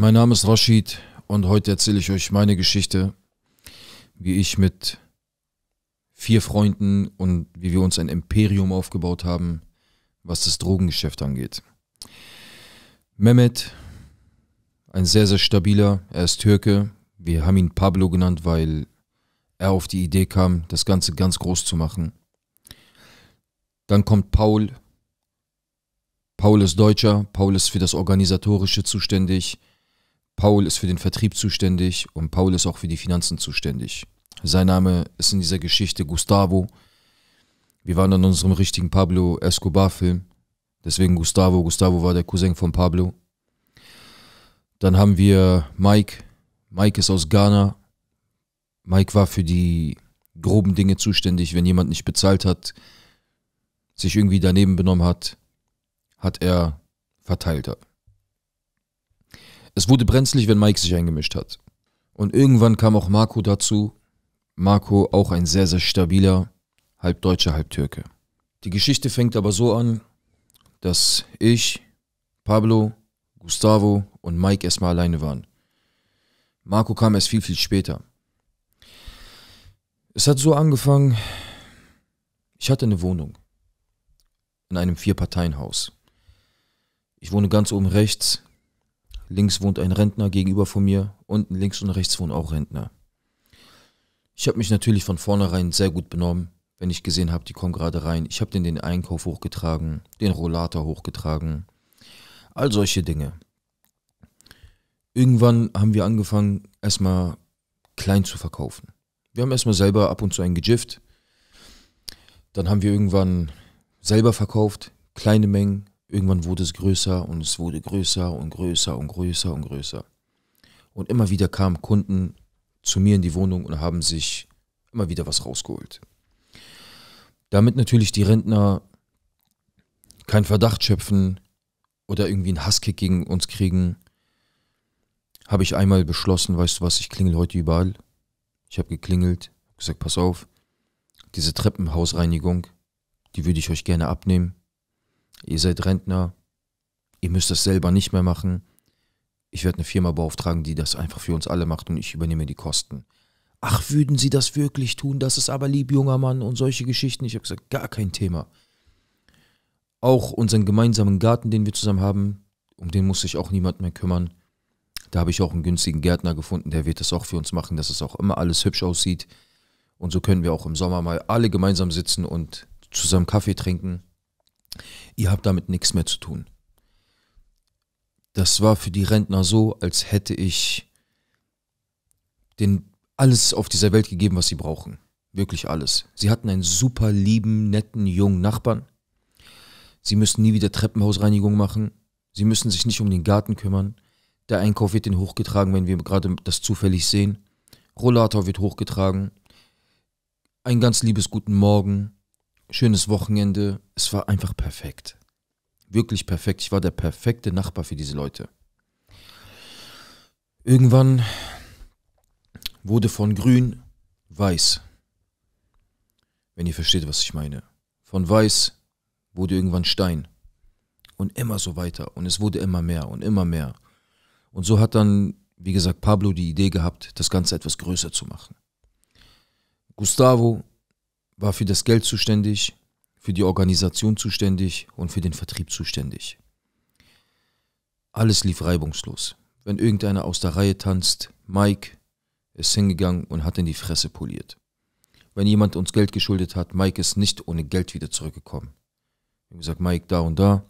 Mein Name ist Rashid und heute erzähle ich euch meine Geschichte, wie ich mit vier Freunden und wie wir uns ein Imperium aufgebaut haben, was das Drogengeschäft angeht. Mehmet, ein sehr, sehr stabiler, er ist Türke. Wir haben ihn Pablo genannt, weil er auf die Idee kam, das Ganze ganz groß zu machen. Dann kommt Paul. Paul ist Deutscher, Paul ist für das Organisatorische zuständig. Paul ist für den Vertrieb zuständig und Paul ist auch für die Finanzen zuständig. Sein Name ist in dieser Geschichte Gustavo. Wir waren in unserem richtigen Pablo Escobar-Film. Deswegen Gustavo. Gustavo war der Cousin von Pablo. Dann haben wir Mike. Mike ist aus Ghana. Mike war für die groben Dinge zuständig. Wenn jemand nicht bezahlt hat, sich irgendwie daneben benommen hat, hat er verteilt. Es wurde brenzlig, wenn Mike sich eingemischt hat. Und irgendwann kam auch Marco dazu. Marco auch ein sehr, sehr stabiler, halb Deutscher, halb Türke. Die Geschichte fängt aber so an, dass ich, Pablo, Gustavo und Mike erstmal alleine waren. Marco kam erst viel, viel später. Es hat so angefangen, ich hatte eine Wohnung in einem Vierparteienhaus. Ich wohne ganz oben rechts, Links wohnt ein Rentner gegenüber von mir, unten links und rechts wohnen auch Rentner. Ich habe mich natürlich von vornherein sehr gut benommen, wenn ich gesehen habe, die kommen gerade rein. Ich habe denen den Einkauf hochgetragen, den Rollator hochgetragen, all solche Dinge. Irgendwann haben wir angefangen, erstmal klein zu verkaufen. Wir haben erstmal selber ab und zu einen gejifft. Dann haben wir irgendwann selber verkauft, kleine Mengen, Irgendwann wurde es größer und es wurde größer und größer und größer und größer. Und immer wieder kamen Kunden zu mir in die Wohnung und haben sich immer wieder was rausgeholt. Damit natürlich die Rentner keinen Verdacht schöpfen oder irgendwie einen Hasskick gegen uns kriegen, habe ich einmal beschlossen, weißt du was, ich klingel heute überall. Ich habe geklingelt, gesagt, pass auf, diese Treppenhausreinigung, die würde ich euch gerne abnehmen ihr seid Rentner, ihr müsst das selber nicht mehr machen. Ich werde eine Firma beauftragen, die das einfach für uns alle macht und ich übernehme die Kosten. Ach, würden Sie das wirklich tun? Das ist aber lieb, junger Mann und solche Geschichten. Ich habe gesagt, gar kein Thema. Auch unseren gemeinsamen Garten, den wir zusammen haben, um den muss sich auch niemand mehr kümmern. Da habe ich auch einen günstigen Gärtner gefunden, der wird das auch für uns machen, dass es auch immer alles hübsch aussieht. Und so können wir auch im Sommer mal alle gemeinsam sitzen und zusammen Kaffee trinken. Ihr habt damit nichts mehr zu tun. Das war für die Rentner so, als hätte ich denen alles auf dieser Welt gegeben, was sie brauchen. Wirklich alles. Sie hatten einen super lieben, netten, jungen Nachbarn. Sie müssen nie wieder Treppenhausreinigung machen. Sie müssen sich nicht um den Garten kümmern. Der Einkauf wird ihnen hochgetragen, wenn wir gerade das zufällig sehen. Rollator wird hochgetragen. Ein ganz liebes Guten Morgen schönes Wochenende. Es war einfach perfekt. Wirklich perfekt. Ich war der perfekte Nachbar für diese Leute. Irgendwann wurde von grün weiß. Wenn ihr versteht, was ich meine. Von weiß wurde irgendwann Stein. Und immer so weiter. Und es wurde immer mehr und immer mehr. Und so hat dann, wie gesagt, Pablo die Idee gehabt, das Ganze etwas größer zu machen. Gustavo war für das Geld zuständig, für die Organisation zuständig und für den Vertrieb zuständig. Alles lief reibungslos. Wenn irgendeiner aus der Reihe tanzt, Mike ist hingegangen und hat in die Fresse poliert. Wenn jemand uns Geld geschuldet hat, Mike ist nicht ohne Geld wieder zurückgekommen. Wir haben gesagt, Mike da und da,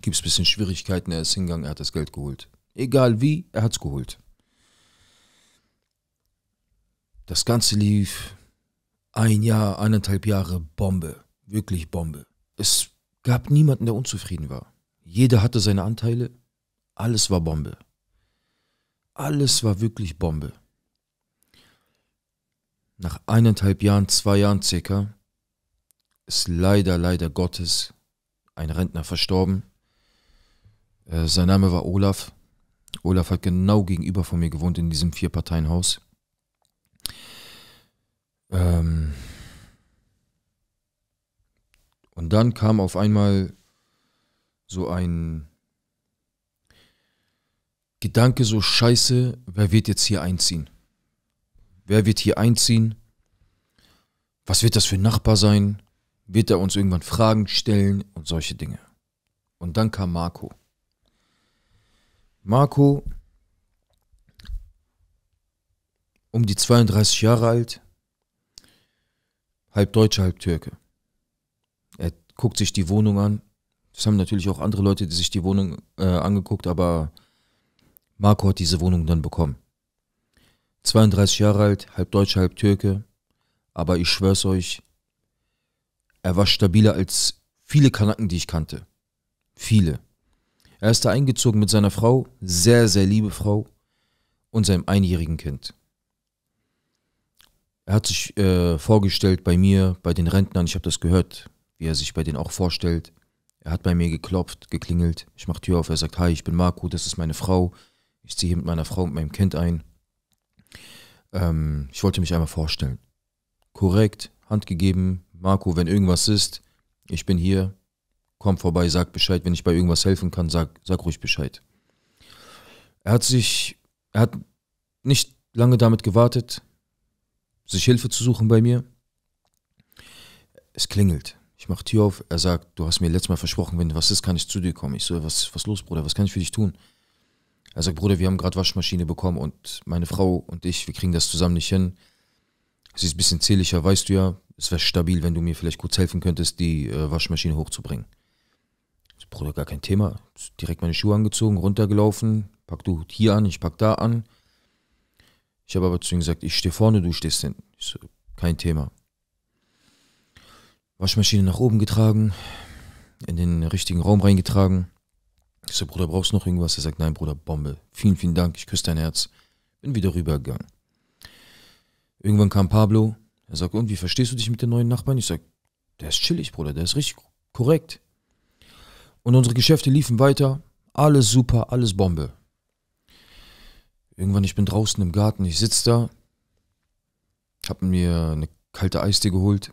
gibt es ein bisschen Schwierigkeiten, er ist hingegangen, er hat das Geld geholt. Egal wie, er hat es geholt. Das Ganze lief ein Jahr, eineinhalb Jahre Bombe. Wirklich Bombe. Es gab niemanden, der unzufrieden war. Jeder hatte seine Anteile. Alles war Bombe. Alles war wirklich Bombe. Nach eineinhalb Jahren, zwei Jahren circa, ist leider, leider Gottes ein Rentner verstorben. Äh, sein Name war Olaf. Olaf hat genau gegenüber von mir gewohnt in diesem Vierparteienhaus. Ähm und dann kam auf einmal so ein Gedanke, so scheiße, wer wird jetzt hier einziehen? Wer wird hier einziehen? Was wird das für ein Nachbar sein? Wird er uns irgendwann Fragen stellen und solche Dinge? Und dann kam Marco. Marco, um die 32 Jahre alt, halb Deutscher, halb Türke. Er guckt sich die Wohnung an. Das haben natürlich auch andere Leute, die sich die Wohnung äh, angeguckt, aber Marco hat diese Wohnung dann bekommen. 32 Jahre alt, halb Deutscher, halb Türke. Aber ich schwör's euch, er war stabiler als viele Kanaken, die ich kannte. Viele. Er ist da eingezogen mit seiner Frau, sehr, sehr liebe Frau, und seinem einjährigen Kind. Er hat sich äh, vorgestellt bei mir, bei den Rentnern, ich habe das gehört, wie er sich bei denen auch vorstellt. Er hat bei mir geklopft, geklingelt. Ich mache Tür auf, er sagt, hi, ich bin Marco, das ist meine Frau. Ich ziehe hier mit meiner Frau und meinem Kind ein. Ähm, ich wollte mich einmal vorstellen. Korrekt, Hand gegeben, Marco, wenn irgendwas ist, ich bin hier, komm vorbei, sag Bescheid, wenn ich bei irgendwas helfen kann, sag, sag ruhig Bescheid. Er hat sich, er hat nicht lange damit gewartet, sich Hilfe zu suchen bei mir. Es klingelt. Ich mache Tür auf. Er sagt, du hast mir letztes Mal versprochen, wenn was ist, kann ich zu dir kommen. Ich so, was was los, Bruder? Was kann ich für dich tun? Er sagt, Bruder, wir haben gerade Waschmaschine bekommen und meine Frau und ich, wir kriegen das zusammen nicht hin. Sie ist ein bisschen zähliger, weißt du ja. Es wäre stabil, wenn du mir vielleicht kurz helfen könntest, die äh, Waschmaschine hochzubringen. So, Bruder, gar kein Thema. Direkt meine Schuhe angezogen, runtergelaufen. Pack du hier an, ich pack da an. Ich habe aber zu ihm gesagt, ich stehe vorne, du stehst hinten. Ich so, kein Thema. Waschmaschine nach oben getragen, in den richtigen Raum reingetragen. Ich so, Bruder, brauchst du noch irgendwas? Er sagt, nein, Bruder, Bombe. Vielen, vielen Dank, ich küsse dein Herz. Bin wieder rübergegangen. Irgendwann kam Pablo. Er sagt, und wie verstehst du dich mit den neuen Nachbarn? Ich sag, der ist chillig, Bruder, der ist richtig korrekt. Und unsere Geschäfte liefen weiter. Alles super, alles Bombe. Irgendwann, ich bin draußen im Garten, ich sitze da, habe mir eine kalte Eiste geholt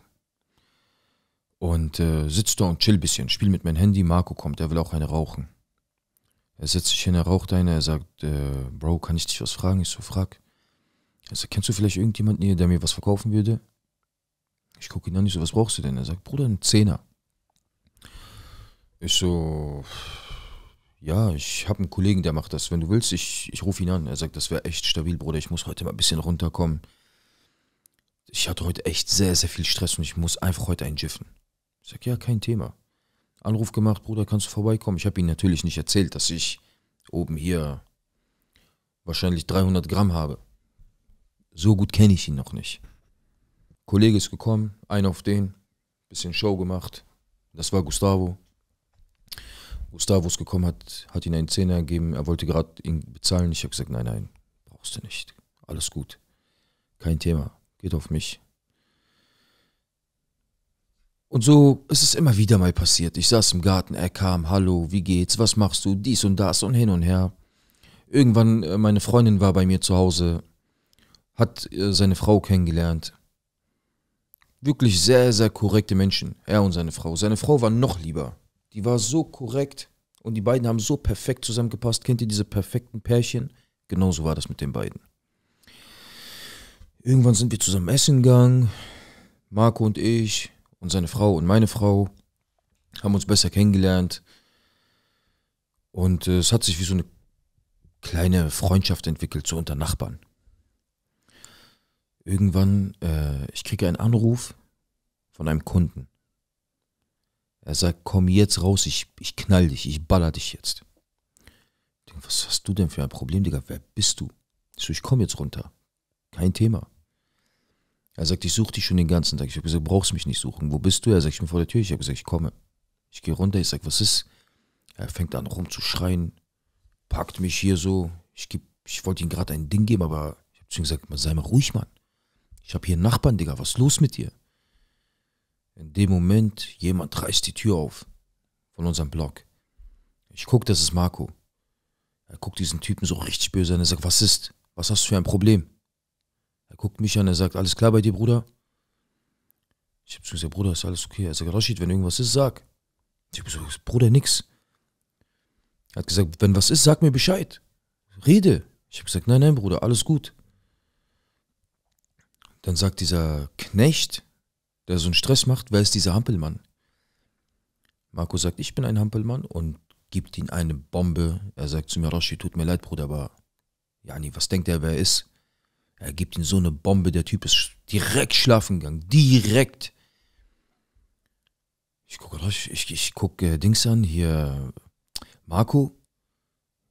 und äh, sitze da und chill ein bisschen, spiel mit meinem Handy. Marco kommt, er will auch eine rauchen. Er setzt sich hin, er raucht eine, er sagt, äh, Bro, kann ich dich was fragen? Ich so, frag. Er sagt, kennst du vielleicht irgendjemanden hier, der mir was verkaufen würde? Ich gucke ihn an, ich so, was brauchst du denn? Er sagt, Bruder, ein Zehner. Ich so, ja, ich habe einen Kollegen, der macht das. Wenn du willst, ich, ich rufe ihn an. Er sagt, das wäre echt stabil, Bruder. Ich muss heute mal ein bisschen runterkommen. Ich hatte heute echt sehr, sehr viel Stress und ich muss einfach heute einjiffen. Ich sage, ja, kein Thema. Anruf gemacht, Bruder, kannst du vorbeikommen? Ich habe ihm natürlich nicht erzählt, dass ich oben hier wahrscheinlich 300 Gramm habe. So gut kenne ich ihn noch nicht. Kollege ist gekommen, ein auf den, bisschen Show gemacht. Das war Gustavo. Gustavus gekommen hat, hat ihn einen Zehner gegeben. Er wollte gerade ihn bezahlen. Ich habe gesagt, nein, nein, brauchst du nicht. Alles gut. Kein Thema. Geht auf mich. Und so ist es immer wieder mal passiert. Ich saß im Garten, er kam, hallo, wie geht's, was machst du, dies und das und hin und her. Irgendwann, äh, meine Freundin war bei mir zu Hause, hat äh, seine Frau kennengelernt. Wirklich sehr, sehr korrekte Menschen, er und seine Frau. Seine Frau war noch lieber. Die war so korrekt und die beiden haben so perfekt zusammengepasst. Kennt ihr diese perfekten Pärchen? Genauso war das mit den beiden. Irgendwann sind wir zusammen essen gegangen. Marco und ich und seine Frau und meine Frau haben uns besser kennengelernt. Und äh, es hat sich wie so eine kleine Freundschaft entwickelt, so unter Nachbarn. Irgendwann, äh, ich kriege einen Anruf von einem Kunden. Er sagt, komm jetzt raus, ich, ich knall dich, ich baller dich jetzt. Ich denke, was hast du denn für ein Problem, Digga? Wer bist du? Ich so, ich komm jetzt runter. Kein Thema. Er sagt, ich suche dich schon den ganzen Tag. Ich habe gesagt, du brauchst mich nicht suchen. Wo bist du? Er sagt, ich bin vor der Tür. Ich habe gesagt, ich komme. Ich gehe runter, ich sage, was ist? Er fängt an rumzuschreien, packt mich hier so. Ich, ich wollte ihm gerade ein Ding geben, aber ich habe zu ihm gesagt, sei mal ruhig, Mann. Ich habe hier einen Nachbarn, Digga, was ist los mit dir? In dem Moment, jemand reißt die Tür auf von unserem Block. Ich guck, das ist Marco. Er guckt diesen Typen so richtig böse an. Er sagt, was ist? Was hast du für ein Problem? Er guckt mich an. Er sagt, alles klar bei dir, Bruder? Ich hab so gesagt, Bruder, ist alles okay? Er sagt, Rashid, wenn irgendwas ist, sag. Ich hab so gesagt, Bruder, nix. Er hat gesagt, wenn was ist, sag mir Bescheid. Rede. Ich hab gesagt, nein, nein, Bruder, alles gut. Dann sagt dieser Knecht, der so einen Stress macht, wer ist dieser Hampelmann? Marco sagt, ich bin ein Hampelmann und gibt ihm eine Bombe. Er sagt zu mir, Roshi, tut mir leid, Bruder, aber Jani, was denkt er, wer er ist? Er gibt ihm so eine Bombe, der Typ ist direkt schlafen gegangen, direkt. Ich gucke ich, ich, ich guck, äh, Dings an, hier Marco.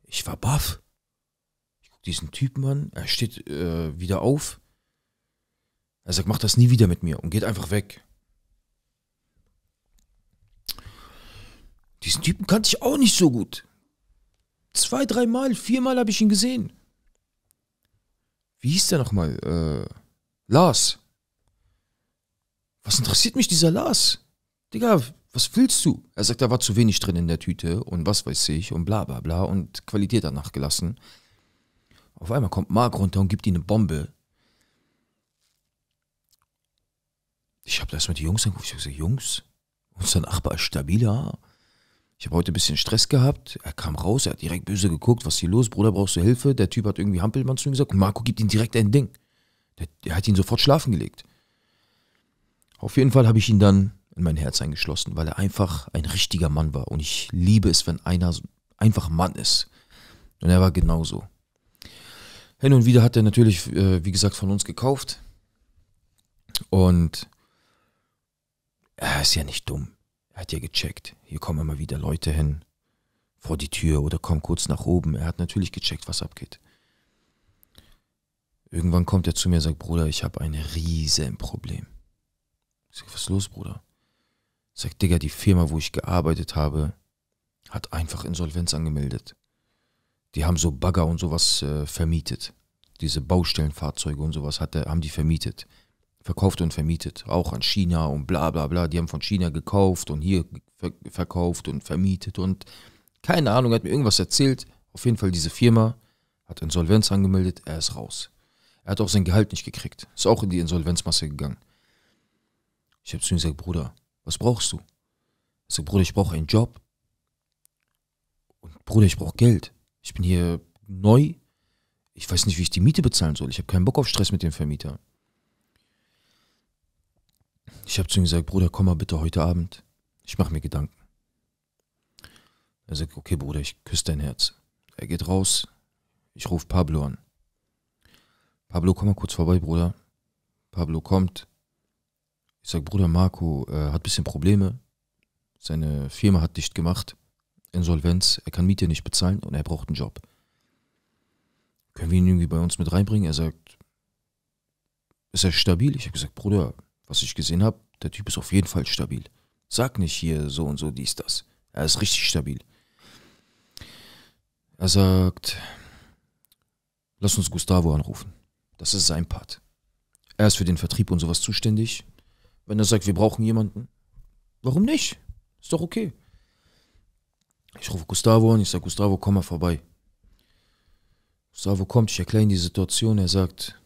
Ich war baff. Ich gucke diesen Typen an, er steht äh, wieder auf. Er sagt, mach das nie wieder mit mir und geht einfach weg. Diesen Typen kannte ich auch nicht so gut. Zwei, dreimal, viermal habe ich ihn gesehen. Wie hieß der nochmal? Äh, Lars. Was interessiert mich dieser Lars? Digga, was willst du? Er sagt, da war zu wenig drin in der Tüte und was weiß ich und bla bla bla und Qualität danach gelassen. Auf einmal kommt Mark runter und gibt ihm eine Bombe. Ich habe das mit den Jungs angeguckt. Ich habe gesagt, Jungs, unser Nachbar ist stabiler. Ich habe heute ein bisschen Stress gehabt. Er kam raus, er hat direkt böse geguckt. Was ist hier los? Bruder, brauchst du Hilfe? Der Typ hat irgendwie Hampelmann zu ihm gesagt. Und Marco gibt ihm direkt ein Ding. Der, der hat ihn sofort schlafen gelegt. Auf jeden Fall habe ich ihn dann in mein Herz eingeschlossen, weil er einfach ein richtiger Mann war. Und ich liebe es, wenn einer einfach Mann ist. Und er war genauso. Hin und wieder hat er natürlich, äh, wie gesagt, von uns gekauft. Und er ist ja nicht dumm. Er hat ja gecheckt. Hier kommen immer wieder Leute hin vor die Tür oder kommen kurz nach oben. Er hat natürlich gecheckt, was abgeht. Irgendwann kommt er zu mir und sagt, Bruder, ich habe ein riesen Problem. Ich sage, was ist los, Bruder? Ich sage, Digga, die Firma, wo ich gearbeitet habe, hat einfach Insolvenz angemeldet. Die haben so Bagger und sowas äh, vermietet. Diese Baustellenfahrzeuge und sowas hat, haben die vermietet verkauft und vermietet, auch an China und bla bla bla. Die haben von China gekauft und hier verkauft und vermietet und keine Ahnung, er hat mir irgendwas erzählt. Auf jeden Fall diese Firma hat Insolvenz angemeldet, er ist raus. Er hat auch sein Gehalt nicht gekriegt, ist auch in die Insolvenzmasse gegangen. Ich habe zu ihm gesagt, Bruder, was brauchst du? Ich sage, Bruder, ich brauche einen Job. Und Bruder, ich brauche Geld. Ich bin hier neu. Ich weiß nicht, wie ich die Miete bezahlen soll. Ich habe keinen Bock auf Stress mit dem Vermieter. Ich habe zu ihm gesagt, Bruder, komm mal bitte heute Abend. Ich mache mir Gedanken. Er sagt, okay, Bruder, ich küsse dein Herz. Er geht raus. Ich rufe Pablo an. Pablo, komm mal kurz vorbei, Bruder. Pablo kommt. Ich sage, Bruder Marco äh, hat ein bisschen Probleme. Seine Firma hat dicht gemacht. Insolvenz. Er kann Miete nicht bezahlen und er braucht einen Job. Können wir ihn irgendwie bei uns mit reinbringen? Er sagt, ist er stabil? Ich habe gesagt, Bruder, was ich gesehen habe, der Typ ist auf jeden Fall stabil. Sag nicht hier so und so dies, das. Er ist richtig stabil. Er sagt, lass uns Gustavo anrufen. Das ist sein Part. Er ist für den Vertrieb und sowas zuständig. Wenn er sagt, wir brauchen jemanden, warum nicht? Ist doch okay. Ich rufe Gustavo an, ich sage, Gustavo, komm mal vorbei. Gustavo kommt, ich erkläre ihm die Situation, er sagt,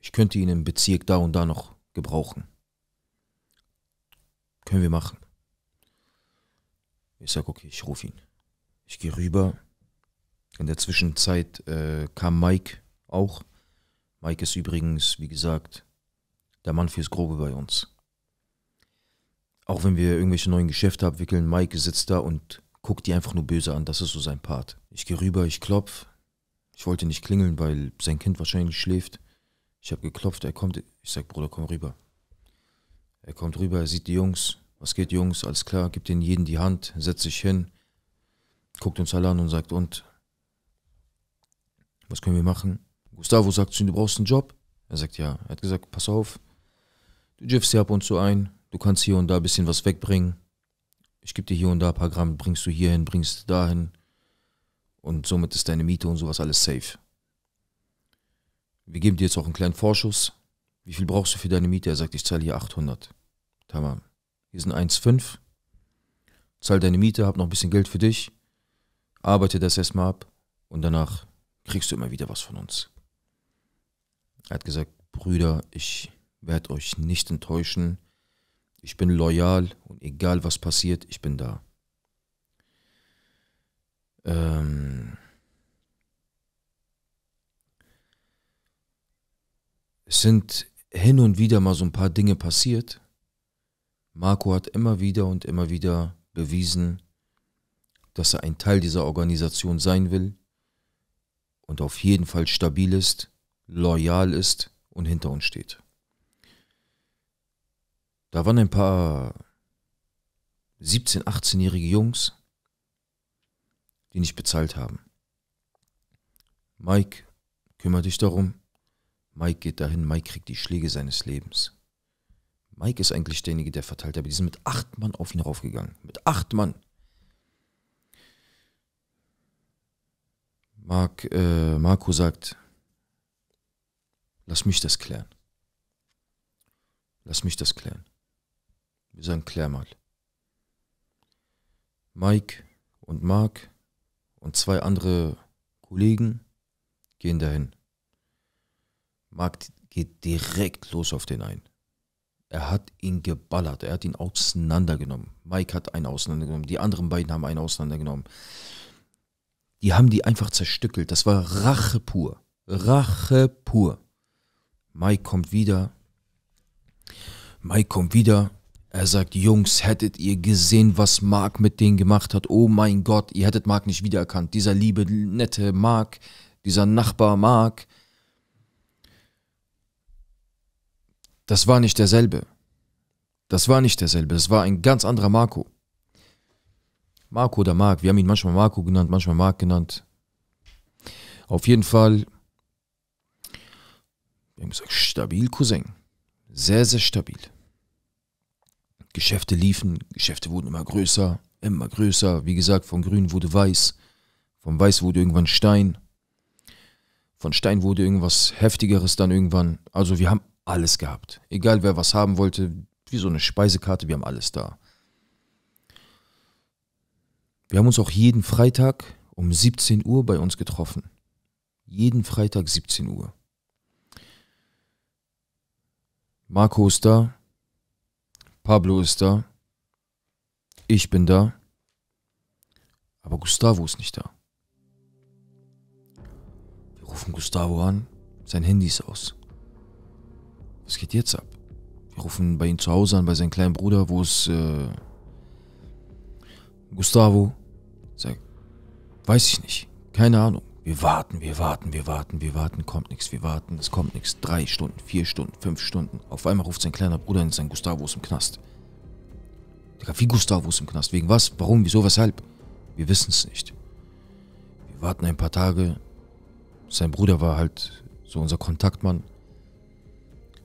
ich könnte ihn im Bezirk da und da noch gebrauchen. Können wir machen. Ich sage, okay, ich rufe ihn. Ich gehe rüber. In der Zwischenzeit äh, kam Mike auch. Mike ist übrigens, wie gesagt, der Mann fürs Grobe bei uns. Auch wenn wir irgendwelche neuen Geschäfte abwickeln, Mike sitzt da und guckt die einfach nur böse an. Das ist so sein Part. Ich gehe rüber, ich klopf. Ich wollte nicht klingeln, weil sein Kind wahrscheinlich schläft. Ich habe geklopft, er kommt. Ich sag, Bruder, komm rüber. Er kommt rüber, er sieht die Jungs. Was geht, Jungs? Alles klar, gibt ihnen jeden die Hand, setzt sich hin, guckt uns alle an und sagt, und? Was können wir machen? Gustavo sagt zu ihm, du brauchst einen Job. Er sagt, ja. Er hat gesagt, pass auf, du jiffst hier ab und zu ein, du kannst hier und da ein bisschen was wegbringen. Ich gebe dir hier und da ein paar Gramm, bringst du hierhin, bringst du dahin. Und somit ist deine Miete und sowas alles safe wir geben dir jetzt auch einen kleinen Vorschuss. Wie viel brauchst du für deine Miete? Er sagt, ich zahle hier 800. Tamam. Hier sind 1,5. Zahl deine Miete, hab noch ein bisschen Geld für dich. Arbeite das erstmal ab und danach kriegst du immer wieder was von uns. Er hat gesagt, Brüder, ich werde euch nicht enttäuschen. Ich bin loyal und egal was passiert, ich bin da. Ähm, es sind hin und wieder mal so ein paar Dinge passiert. Marco hat immer wieder und immer wieder bewiesen, dass er ein Teil dieser Organisation sein will und auf jeden Fall stabil ist, loyal ist und hinter uns steht. Da waren ein paar 17, 18-jährige Jungs, die nicht bezahlt haben. Mike, kümmere dich darum. Mike geht dahin, Mike kriegt die Schläge seines Lebens. Mike ist eigentlich derjenige, der verteilt, aber die sind mit acht Mann auf ihn raufgegangen. Mit acht Mann. Mark, äh, Marco sagt, lass mich das klären. Lass mich das klären. Wir sagen, klär mal. Mike und Mark und zwei andere Kollegen gehen dahin. Marc geht direkt los auf den einen. Er hat ihn geballert, er hat ihn auseinandergenommen. Mike hat einen auseinandergenommen, die anderen beiden haben einen auseinandergenommen. Die haben die einfach zerstückelt. Das war Rache pur. Rache pur. Mike kommt wieder. Mike kommt wieder. Er sagt, Jungs, hättet ihr gesehen, was Mark mit denen gemacht hat? Oh mein Gott, ihr hättet Mark nicht wiedererkannt. Dieser liebe, nette Mark, dieser Nachbar Mark. Das war nicht derselbe. Das war nicht derselbe. Das war ein ganz anderer Marco. Marco oder Marc. Wir haben ihn manchmal Marco genannt, manchmal Marc genannt. Auf jeden Fall, wir haben gesagt, stabil, Cousin. Sehr, sehr stabil. Geschäfte liefen, Geschäfte wurden immer größer, immer größer. Wie gesagt, von grün wurde weiß, von weiß wurde irgendwann Stein, von Stein wurde irgendwas Heftigeres dann irgendwann. Also wir haben alles gehabt. Egal wer was haben wollte, wie so eine Speisekarte, wir haben alles da. Wir haben uns auch jeden Freitag um 17 Uhr bei uns getroffen. Jeden Freitag 17 Uhr. Marco ist da, Pablo ist da, ich bin da, aber Gustavo ist nicht da. Wir rufen Gustavo an, sein Handy ist aus. Was geht jetzt ab? Wir rufen bei ihm zu Hause an, bei seinem kleinen Bruder, wo es äh, Gustavo? Sagt, weiß ich nicht. Keine Ahnung. Wir warten, wir warten, wir warten, wir warten, kommt nichts, wir warten, es kommt nichts. Drei Stunden, vier Stunden, fünf Stunden. Auf einmal ruft sein kleiner Bruder in sein Gustavo ist im Knast. Digga, wie Gustavo ist im Knast? Wegen was? Warum? Wieso? Weshalb? Wir wissen es nicht. Wir warten ein paar Tage. Sein Bruder war halt so unser Kontaktmann.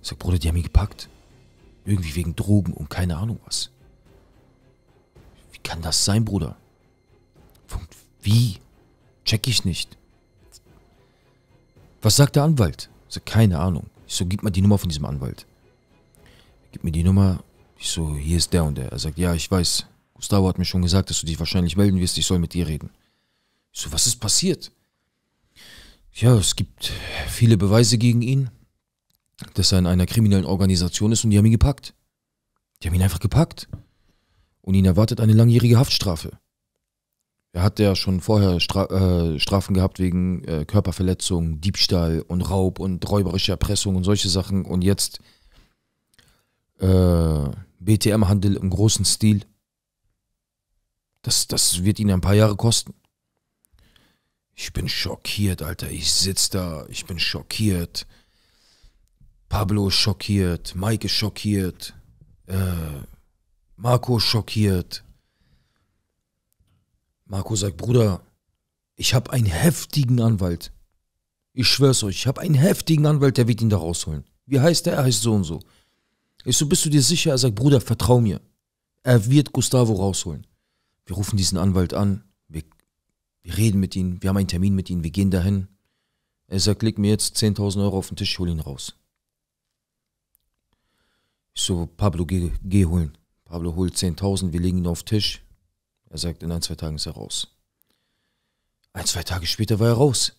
Ich sag, Bruder, die haben ihn gepackt. Irgendwie wegen Drogen und keine Ahnung was. Wie kann das sein, Bruder? Wie? Check ich nicht. Was sagt der Anwalt? Ich sag, keine Ahnung. Ich so, gib mal die Nummer von diesem Anwalt. Gib mir die Nummer. Ich so, hier ist der und der. Er sagt, ja, ich weiß. Gustavo hat mir schon gesagt, dass du dich wahrscheinlich melden wirst. Ich soll mit dir reden. Ich so, was ist passiert? Ja, es gibt viele Beweise gegen ihn dass er in einer kriminellen Organisation ist und die haben ihn gepackt. Die haben ihn einfach gepackt. Und ihn erwartet eine langjährige Haftstrafe. Er hat ja schon vorher Stra äh, Strafen gehabt wegen äh, Körperverletzung, Diebstahl und Raub und räuberische Erpressung und solche Sachen. Und jetzt äh, BTM-Handel im großen Stil. Das, das wird ihn ein paar Jahre kosten. Ich bin schockiert, Alter. Ich sitze da, ich bin schockiert. Pablo ist schockiert, Mike ist schockiert, äh, Marco schockiert. Marco sagt, Bruder, ich habe einen heftigen Anwalt. Ich schwör's euch, ich habe einen heftigen Anwalt, der wird ihn da rausholen. Wie heißt der? Er heißt so und so. Ich so, bist du dir sicher? Er sagt, Bruder, vertrau mir. Er wird Gustavo rausholen. Wir rufen diesen Anwalt an, wir, wir reden mit ihm, wir haben einen Termin mit ihm, wir gehen dahin. Er sagt, leg mir jetzt 10.000 Euro auf den Tisch, hol ihn raus. Ich so, Pablo, geh, geh holen. Pablo holt 10.000, wir legen ihn auf den Tisch. Er sagt, in ein, zwei Tagen ist er raus. Ein, zwei Tage später war er raus.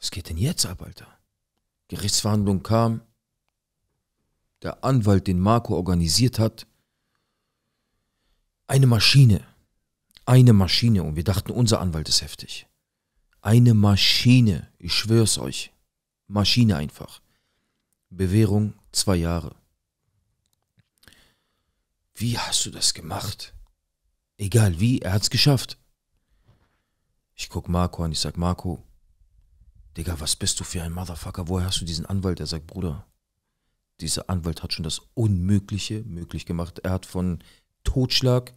Was geht denn jetzt ab, Alter? Gerichtsverhandlung kam, der Anwalt, den Marco organisiert hat, eine Maschine. Eine Maschine. Und wir dachten, unser Anwalt ist heftig. Eine Maschine. Ich schwör's euch. Maschine einfach. Bewährung zwei Jahre. Wie hast du das gemacht? Egal wie, er hat's geschafft. Ich guck Marco an, ich sag, Marco, Digga, was bist du für ein Motherfucker? Woher hast du diesen Anwalt? Er sagt, Bruder, dieser Anwalt hat schon das Unmögliche möglich gemacht. Er hat von Totschlag,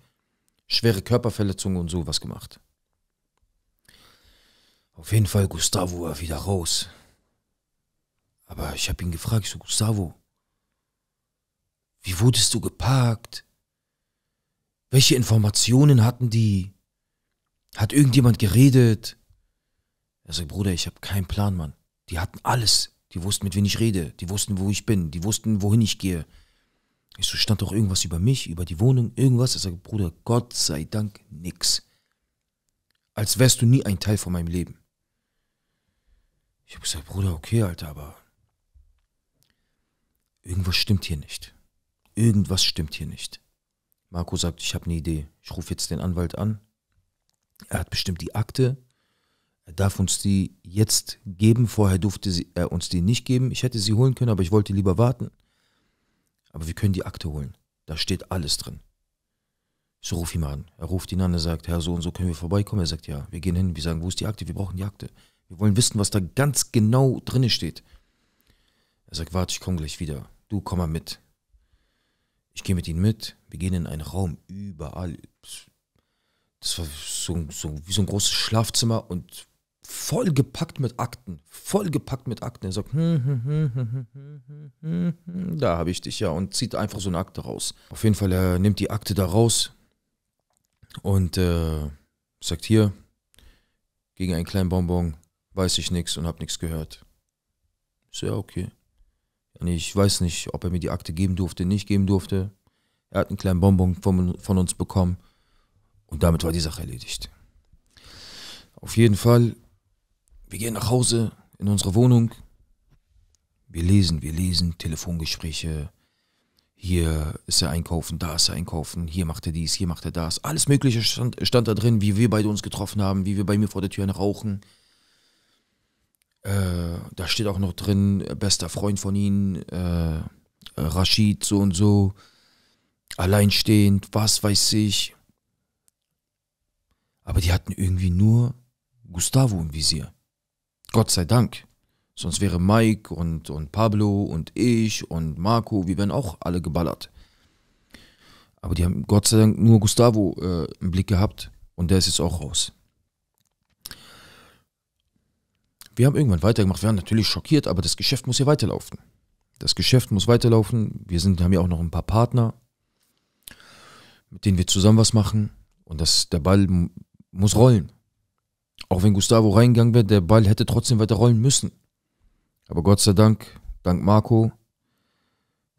schwere Körperverletzungen und sowas gemacht. Auf jeden Fall, Gustavo war wieder raus. Aber ich habe ihn gefragt, ich so, Gustavo, wie wurdest du geparkt? Welche Informationen hatten die? Hat irgendjemand geredet? Er sagt, Bruder, ich habe keinen Plan, Mann. Die hatten alles. Die wussten, mit wem ich rede. Die wussten, wo ich bin. Die wussten, wohin ich gehe. Ich so, stand doch irgendwas über mich, über die Wohnung, irgendwas. Er sagt, Bruder, Gott sei Dank nix. Als wärst du nie ein Teil von meinem Leben. Ich habe gesagt, Bruder, okay, Alter, aber irgendwas stimmt hier nicht. Irgendwas stimmt hier nicht. Marco sagt, ich habe eine Idee. Ich rufe jetzt den Anwalt an. Er hat bestimmt die Akte. Er darf uns die jetzt geben. Vorher durfte er uns die nicht geben. Ich hätte sie holen können, aber ich wollte lieber warten. Aber wir können die Akte holen. Da steht alles drin. Ich so, rufe ihn an. Er ruft ihn an, er sagt, Herr, so und so können wir vorbeikommen. Er sagt, ja, wir gehen hin. Wir sagen, wo ist die Akte? Wir brauchen die Akte. Wir wollen wissen, was da ganz genau drin steht. Er sagt, warte, ich komme gleich wieder du komm mal mit. Ich gehe mit ihnen mit, wir gehen in einen Raum, überall. Das war so, so, wie so ein großes Schlafzimmer und voll gepackt mit Akten, voll gepackt mit Akten. Er sagt, hm, hm, hm, da habe ich dich ja und zieht einfach so eine Akte raus. Auf jeden Fall, er nimmt die Akte da raus und äh, sagt hier, gegen einen kleinen Bonbon weiß ich nichts und habe nichts gehört. Ich so, ja, okay. Ich weiß nicht, ob er mir die Akte geben durfte, nicht geben durfte. Er hat einen kleinen Bonbon von, von uns bekommen. Und damit war die Sache erledigt. Auf jeden Fall, wir gehen nach Hause in unsere Wohnung. Wir lesen, wir lesen, Telefongespräche. Hier ist er einkaufen, da ist er einkaufen, hier macht er dies, hier macht er das. Alles Mögliche stand, stand da drin, wie wir beide uns getroffen haben, wie wir bei mir vor der Tür rauchen, äh, da steht auch noch drin, bester Freund von ihnen, äh, äh, Rashid, so und so, alleinstehend, was weiß ich. Aber die hatten irgendwie nur Gustavo im Visier. Gott sei Dank. Sonst wäre Mike und, und Pablo und ich und Marco, wir wären auch alle geballert. Aber die haben Gott sei Dank nur Gustavo äh, im Blick gehabt und der ist jetzt auch raus. Wir haben irgendwann weitergemacht. Wir waren natürlich schockiert, aber das Geschäft muss hier weiterlaufen. Das Geschäft muss weiterlaufen. Wir sind, haben ja auch noch ein paar Partner, mit denen wir zusammen was machen. Und das, der Ball muss rollen. Auch wenn Gustavo reingegangen wäre, der Ball hätte trotzdem weiter rollen müssen. Aber Gott sei Dank, dank Marco,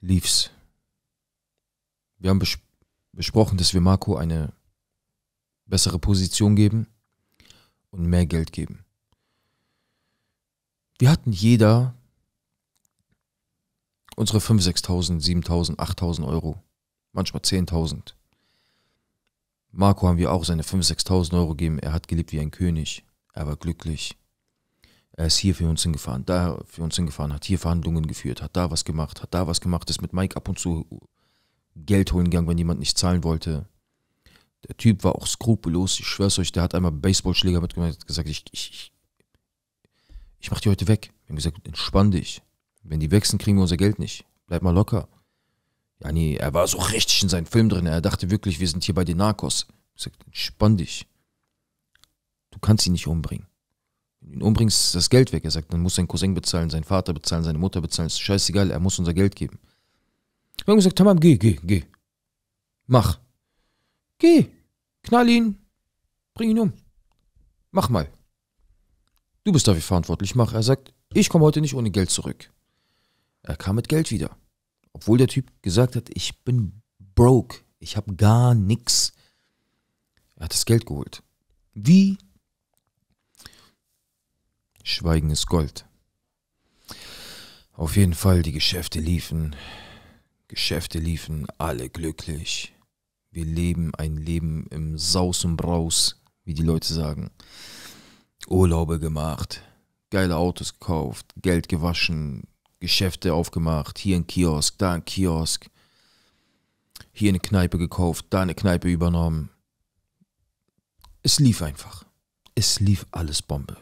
lief's. Wir haben bes besprochen, dass wir Marco eine bessere Position geben und mehr Geld geben wir hatten jeder unsere 5.000, 6.000, 7.000, 8.000 Euro, manchmal 10.000. Marco haben wir auch seine 5.000, 6.000 Euro gegeben. Er hat gelebt wie ein König. Er war glücklich. Er ist hier für uns hingefahren, da für uns hingefahren, hat hier Verhandlungen geführt, hat da was gemacht, hat da was gemacht, ist mit Mike ab und zu Geld holen gegangen, wenn jemand nicht zahlen wollte. Der Typ war auch skrupellos, ich schwör's euch, der hat einmal Baseballschläger mitgemacht, hat gesagt, ich, ich, ich mache die heute weg. Wir haben gesagt, entspann dich. Wenn die wechseln, kriegen wir unser Geld nicht. Bleib mal locker. Ja, nee, er war so richtig in seinem Film drin. Er dachte wirklich, wir sind hier bei den Narcos. Ich sagte, entspann dich. Du kannst ihn nicht umbringen. Wenn du ihn umbringst, ist das Geld weg. Er sagt, dann muss sein Cousin bezahlen, sein Vater bezahlen, seine Mutter bezahlen. Ist scheißegal, er muss unser Geld geben. Wir haben gesagt, Tamam, geh, geh, geh. Mach. Geh. Knall ihn. Bring ihn um. Mach mal du bist dafür verantwortlich, mach. Er sagt, ich komme heute nicht ohne Geld zurück. Er kam mit Geld wieder. Obwohl der Typ gesagt hat, ich bin broke, ich habe gar nichts. Er hat das Geld geholt. Wie? Schweigen ist Gold. Auf jeden Fall, die Geschäfte liefen. Geschäfte liefen, alle glücklich. Wir leben ein Leben im Saus und Braus, wie die Leute sagen. Urlaube gemacht, geile Autos gekauft, Geld gewaschen, Geschäfte aufgemacht, hier ein Kiosk, da ein Kiosk, hier eine Kneipe gekauft, da eine Kneipe übernommen. Es lief einfach. Es lief alles Bombe.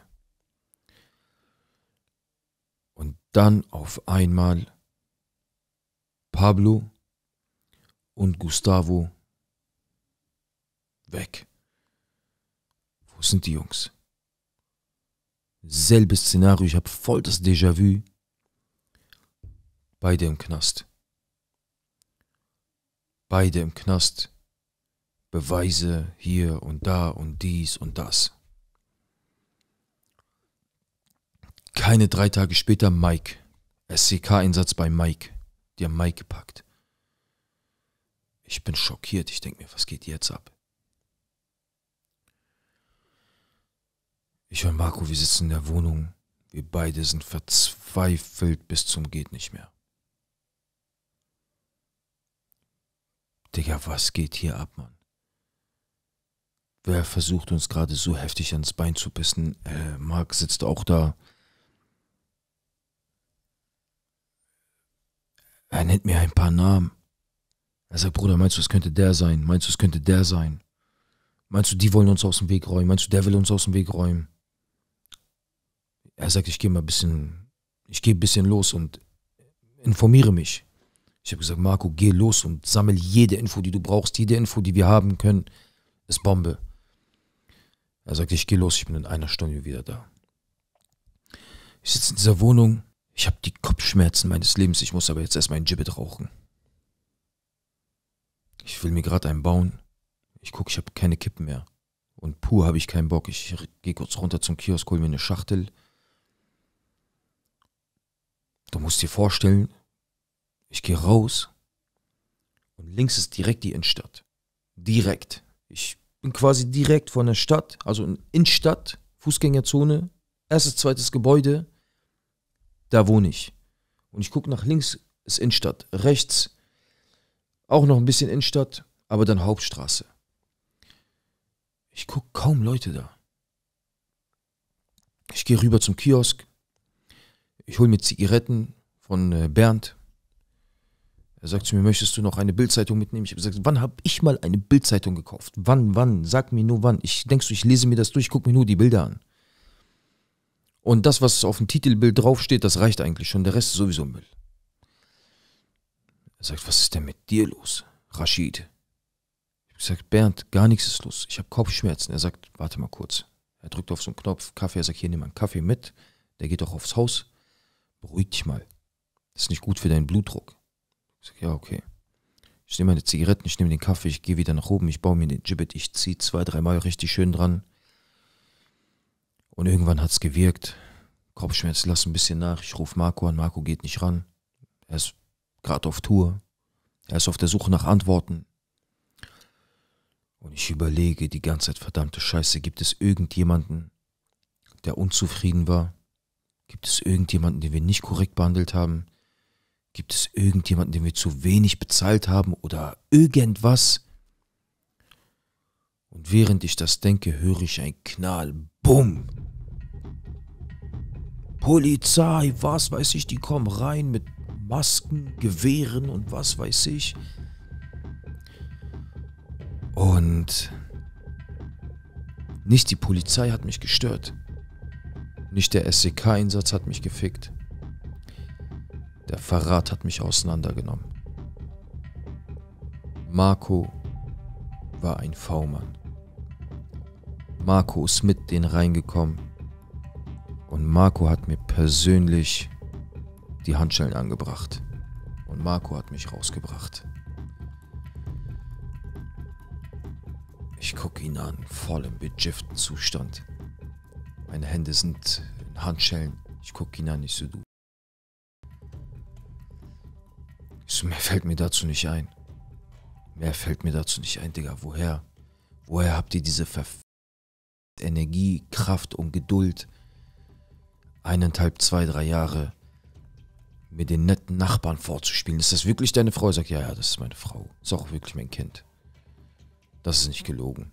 Und dann auf einmal Pablo und Gustavo weg. Wo sind die Jungs? Selbes Szenario, ich habe voll das Déjà-vu. Beide im Knast. Beide im Knast. Beweise hier und da und dies und das. Keine drei Tage später Mike. SCK-Einsatz bei Mike. Die haben Mike gepackt. Ich bin schockiert. Ich denke mir, was geht jetzt ab? Ich höre Marco, wir sitzen in der Wohnung. Wir beide sind verzweifelt bis zum geht nicht mehr. Digga, was geht hier ab, Mann? Wer versucht uns gerade so heftig ans Bein zu pissen? Äh, Marc sitzt auch da. Er nennt mir ein paar Namen. Er sagt, Bruder, meinst du, es könnte der sein? Meinst du, es könnte der sein? Meinst du, die wollen uns aus dem Weg räumen? Meinst du, der will uns aus dem Weg räumen? er sagt, ich gehe mal ein bisschen, ich gehe ein bisschen los und informiere mich. Ich habe gesagt, Marco, geh los und sammel jede Info, die du brauchst, jede Info, die wir haben können, ist Bombe. Er sagt, ich gehe los, ich bin in einer Stunde wieder da. Ich sitze in dieser Wohnung, ich habe die Kopfschmerzen meines Lebens, ich muss aber jetzt erstmal ein Gibbet rauchen. Ich will mir gerade einen bauen. Ich gucke, ich habe keine Kippen mehr. Und pur habe ich keinen Bock. Ich gehe kurz runter zum Kiosk, hole mir eine Schachtel, Du musst dir vorstellen, ich gehe raus und links ist direkt die Innenstadt. Direkt. Ich bin quasi direkt von der Stadt, also in Innenstadt, Fußgängerzone, erstes, zweites Gebäude, da wohne ich. Und ich gucke nach links ist Innenstadt, rechts auch noch ein bisschen Innenstadt, aber dann Hauptstraße. Ich gucke kaum Leute da. Ich gehe rüber zum Kiosk, ich hole mir Zigaretten von äh, Bernd. Er sagt zu mir, möchtest du noch eine Bildzeitung mitnehmen? Ich habe gesagt, wann habe ich mal eine Bildzeitung gekauft? Wann, wann? Sag mir nur wann. Ich denkst du, ich lese mir das durch, guck mir nur die Bilder an. Und das, was auf dem Titelbild draufsteht, das reicht eigentlich schon. Der Rest ist sowieso Müll. Er sagt, was ist denn mit dir los, Rashid? Ich sage, Bernd, gar nichts ist los. Ich habe Kopfschmerzen. Er sagt, warte mal kurz. Er drückt auf so einen Knopf, Kaffee. Er sagt, hier nimm einen Kaffee mit. Der geht auch aufs Haus beruhig dich mal. Das ist nicht gut für deinen Blutdruck. Ich sage, ja, okay. Ich nehme meine Zigaretten, ich nehme den Kaffee, ich gehe wieder nach oben, ich baue mir den Gibbet, ich ziehe zwei, dreimal richtig schön dran. Und irgendwann hat es gewirkt. Kopfschmerzen lassen ein bisschen nach. Ich rufe Marco an, Marco geht nicht ran. Er ist gerade auf Tour. Er ist auf der Suche nach Antworten. Und ich überlege die ganze Zeit, verdammte Scheiße, gibt es irgendjemanden, der unzufrieden war? Gibt es irgendjemanden, den wir nicht korrekt behandelt haben? Gibt es irgendjemanden, den wir zu wenig bezahlt haben oder irgendwas? Und während ich das denke, höre ich ein Knall. Bumm! Polizei, was weiß ich, die kommen rein mit Masken, Gewehren und was weiß ich. Und nicht die Polizei hat mich gestört. Nicht der SEK-Einsatz hat mich gefickt. Der Verrat hat mich auseinandergenommen. Marco war ein V-Mann. Marco ist mit denen reingekommen. Und Marco hat mir persönlich die Handschellen angebracht. Und Marco hat mich rausgebracht. Ich gucke ihn an, voll im bejifften Zustand. Meine Hände sind in Handschellen. Ich gucke ihn an, ich so, du. Ich So, mehr fällt mir dazu nicht ein. Mehr fällt mir dazu nicht ein, Digga. Woher? Woher habt ihr diese Verf Energie, Kraft und Geduld, eineinhalb, zwei, drei Jahre mit den netten Nachbarn vorzuspielen? Ist das wirklich deine Frau? Ich sagt, ja, ja, das ist meine Frau. Ist auch wirklich mein Kind. Das ist nicht gelogen.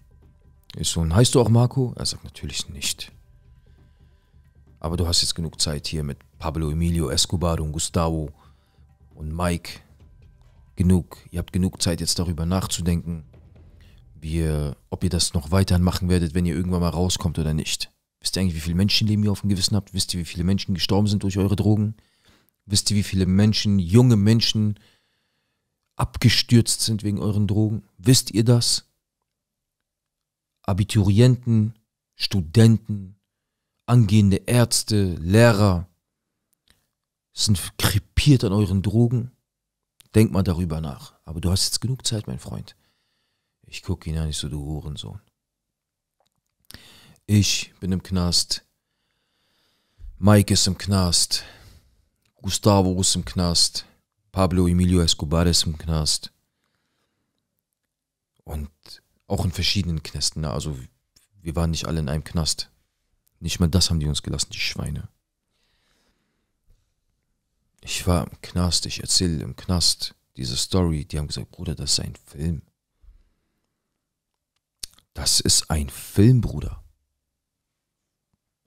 Ich so, und heißt du auch Marco? Er sagt, natürlich nicht. Aber du hast jetzt genug Zeit hier mit Pablo Emilio Escobar und Gustavo und Mike. Genug. Ihr habt genug Zeit jetzt darüber nachzudenken, ihr, ob ihr das noch weiterhin machen werdet, wenn ihr irgendwann mal rauskommt oder nicht. Wisst ihr eigentlich, wie viele Menschenleben ihr auf dem Gewissen habt? Wisst ihr, wie viele Menschen gestorben sind durch eure Drogen? Wisst ihr, wie viele Menschen, junge Menschen, abgestürzt sind wegen euren Drogen? Wisst ihr das? Abiturienten, Studenten, angehende Ärzte, Lehrer sind krepiert an euren Drogen. Denk mal darüber nach. Aber du hast jetzt genug Zeit, mein Freund. Ich gucke ihn an, ich so, du Hurensohn. Ich bin im Knast. Mike ist im Knast. Gustavo ist im Knast. Pablo Emilio Escobar ist im Knast. Und auch in verschiedenen Knästen. Ne? Also wir waren nicht alle in einem Knast. Nicht mal das haben die uns gelassen, die Schweine. Ich war im Knast, ich erzähle im Knast diese Story. Die haben gesagt, Bruder, das ist ein Film. Das ist ein Film, Bruder.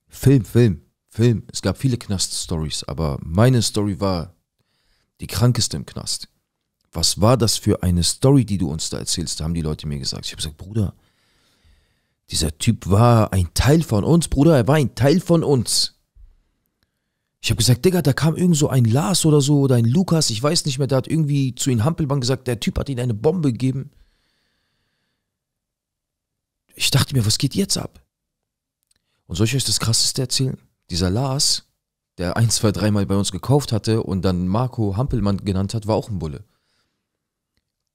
Film, Film, Film. Es gab viele Knast-Stories, aber meine Story war die krankeste im Knast. Was war das für eine Story, die du uns da erzählst? Da haben die Leute mir gesagt. Ich habe gesagt, Bruder, dieser Typ war ein Teil von uns, Bruder, er war ein Teil von uns. Ich habe gesagt, Digga, da kam irgend so ein Lars oder so oder ein Lukas, ich weiß nicht mehr, der hat irgendwie zu ihm Hampelmann gesagt, der Typ hat ihnen eine Bombe gegeben. Ich dachte mir, was geht jetzt ab? Und soll ich euch das Krasseste erzählen? Dieser Lars, der ein, zwei, dreimal bei uns gekauft hatte und dann Marco Hampelmann genannt hat, war auch ein Bulle.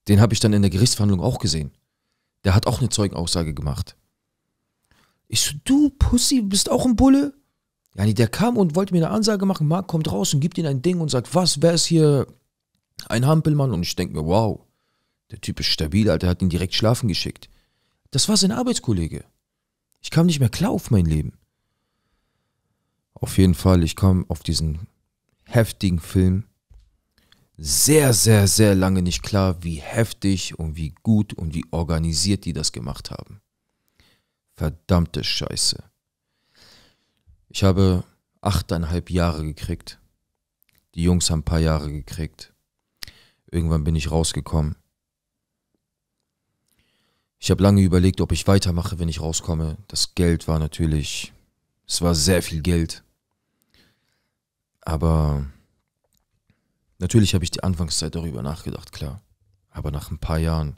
Den habe ich dann in der Gerichtsverhandlung auch gesehen. Der hat auch eine Zeugenaussage gemacht. Ich so, du Pussy, bist auch ein Bulle? Ja, der kam und wollte mir eine Ansage machen. Marc kommt raus und gibt ihm ein Ding und sagt, was, wer ist hier ein Hampelmann? Und ich denke mir, wow, der Typ ist stabil, Alter, hat ihn direkt schlafen geschickt. Das war sein Arbeitskollege. Ich kam nicht mehr klar auf mein Leben. Auf jeden Fall, ich kam auf diesen heftigen Film sehr, sehr, sehr lange nicht klar, wie heftig und wie gut und wie organisiert die das gemacht haben. Verdammte Scheiße. Ich habe achteinhalb Jahre gekriegt. Die Jungs haben ein paar Jahre gekriegt. Irgendwann bin ich rausgekommen. Ich habe lange überlegt, ob ich weitermache, wenn ich rauskomme. Das Geld war natürlich, es war sehr viel Geld. Aber natürlich habe ich die Anfangszeit darüber nachgedacht, klar. Aber nach ein paar Jahren,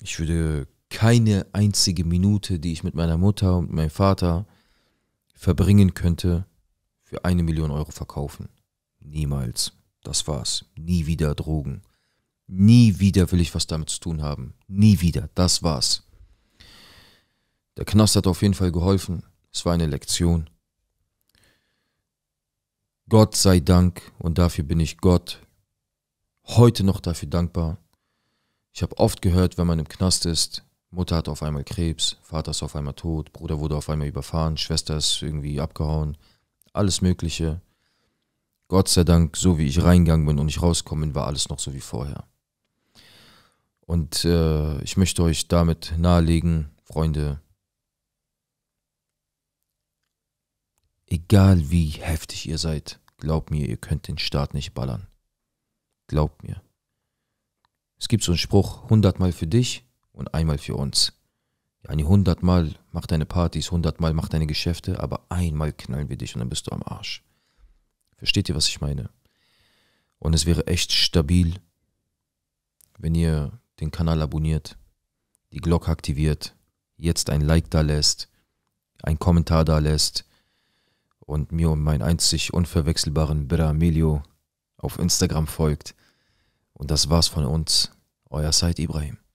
ich würde keine einzige Minute, die ich mit meiner Mutter und meinem Vater verbringen könnte, für eine Million Euro verkaufen. Niemals. Das war's. Nie wieder Drogen. Nie wieder will ich was damit zu tun haben. Nie wieder. Das war's. Der Knast hat auf jeden Fall geholfen. Es war eine Lektion. Gott sei Dank, und dafür bin ich Gott heute noch dafür dankbar. Ich habe oft gehört, wenn man im Knast ist, Mutter hat auf einmal Krebs, Vater ist auf einmal tot, Bruder wurde auf einmal überfahren, Schwester ist irgendwie abgehauen, alles Mögliche. Gott sei Dank, so wie ich reingegangen bin und ich rausgekommen bin, war alles noch so wie vorher. Und äh, ich möchte euch damit nahelegen, Freunde, egal wie heftig ihr seid, glaubt mir, ihr könnt den Staat nicht ballern. Glaubt mir. Es gibt so einen Spruch, 100 Mal für dich, und einmal für uns. Yani hundertmal mach deine Partys, hundertmal mach deine Geschäfte, aber einmal knallen wir dich und dann bist du am Arsch. Versteht ihr, was ich meine? Und es wäre echt stabil, wenn ihr den Kanal abonniert, die Glocke aktiviert, jetzt ein Like da lässt, einen Kommentar da lässt und mir und meinen einzig unverwechselbaren Bra Melio auf Instagram folgt. Und das war's von uns. Euer Seid Ibrahim.